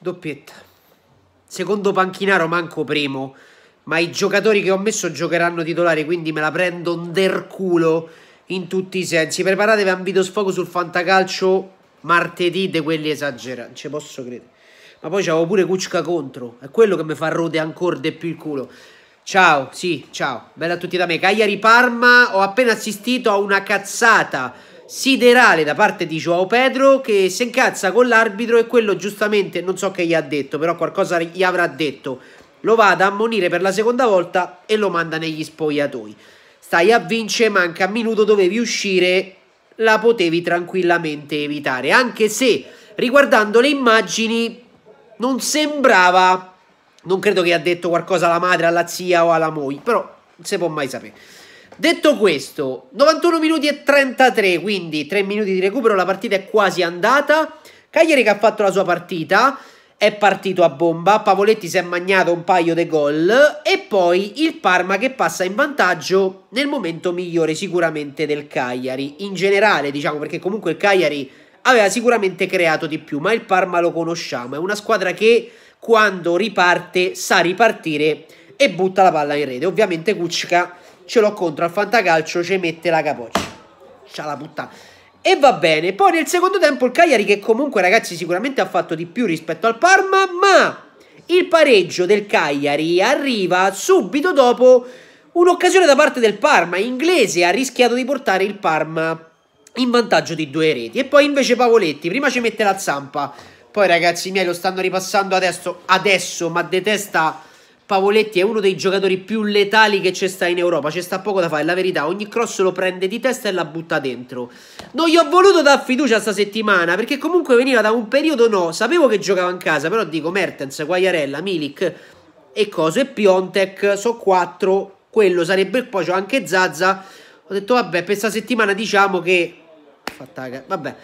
Doppietta. Secondo panchinaro manco primo, ma i giocatori che ho messo giocheranno titolari, quindi me la prendo un der culo in tutti i sensi. Preparatevi a un video sfogo sul fantacalcio martedì di quelli esagerati, Non ci posso credere. Ma poi c'avevo pure Cucca contro, è quello che mi fa rode ancora di più il culo. Ciao, sì, ciao, bella a tutti da me. Cagliari Parma, ho appena assistito a una cazzata siderale da parte di Joao Pedro che si incazza con l'arbitro e quello giustamente non so che gli ha detto, però qualcosa gli avrà detto. Lo va ad ammonire per la seconda volta e lo manda negli spogliatoi. Stai a vincere, manca un minuto, dovevi uscire, la potevi tranquillamente evitare, anche se riguardando le immagini non sembrava non credo che ha detto qualcosa alla madre, alla zia o alla moglie, però non si può mai sapere. Detto questo, 91 minuti e 33, quindi 3 minuti di recupero, la partita è quasi andata. Cagliari che ha fatto la sua partita, è partito a bomba, Pavoletti si è magnato un paio di gol e poi il Parma che passa in vantaggio nel momento migliore sicuramente del Cagliari. In generale, diciamo, perché comunque il Cagliari aveva sicuramente creato di più, ma il Parma lo conosciamo, è una squadra che quando riparte sa ripartire e butta la palla in rete. Ovviamente Kuczka ce l'ho contro al fantacalcio, ci mette la capoccia. C'ha la puttana. E va bene, poi nel secondo tempo il Cagliari che comunque ragazzi sicuramente ha fatto di più rispetto al Parma, ma il pareggio del Cagliari arriva subito dopo un'occasione da parte del Parma, inglese ha rischiato di portare il Parma in vantaggio di due reti e poi invece Pavoletti prima ci mette la zampa, poi ragazzi miei lo stanno ripassando adesso, adesso ma detesta Pavoletti è uno dei giocatori più letali che c'è sta in Europa, c'è sta poco da fare, è la verità, ogni cross lo prende di testa e la butta dentro. Non gli ho voluto dar fiducia sta settimana, perché comunque veniva da un periodo no, sapevo che giocava in casa, però dico Mertens, Guagliarella, Milik e coso, e Piontek, so 4, quello sarebbe, poi c'ho anche Zazza, ho detto vabbè, per questa settimana diciamo che... Fattaca, vabbè.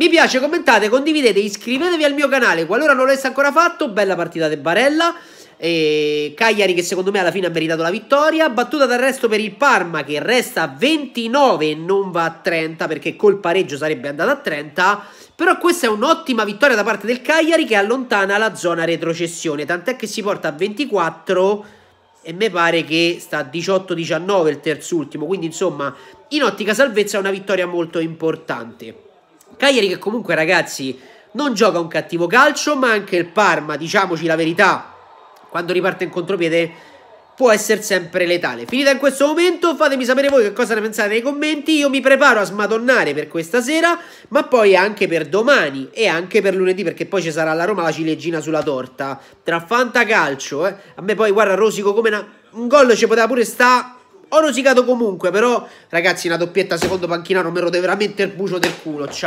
Mi piace, commentate, condividete, iscrivetevi al mio canale, qualora non l'aveste ancora fatto, bella partita di Barella eh, Cagliari che secondo me alla fine ha meritato la vittoria, battuta d'arresto per il Parma che resta a 29 e non va a 30 perché col pareggio sarebbe andata a 30, però questa è un'ottima vittoria da parte del Cagliari che allontana la zona retrocessione, tant'è che si porta a 24 e mi pare che sta a 18-19 il terzultimo, quindi insomma in ottica salvezza è una vittoria molto importante. Cagliari che comunque ragazzi non gioca un cattivo calcio, ma anche il Parma, diciamoci la verità, quando riparte in contropiede può essere sempre letale. Finita in questo momento, fatemi sapere voi che cosa ne pensate nei commenti, io mi preparo a smadonnare per questa sera, ma poi anche per domani e anche per lunedì, perché poi ci sarà la Roma la ciliegina sulla torta, tra Calcio, eh. a me poi guarda rosico come una... un gol ci poteva pure sta... Ho rosicato comunque, però ragazzi una doppietta secondo panchinaro me lo deve veramente il bucio del culo, ciao!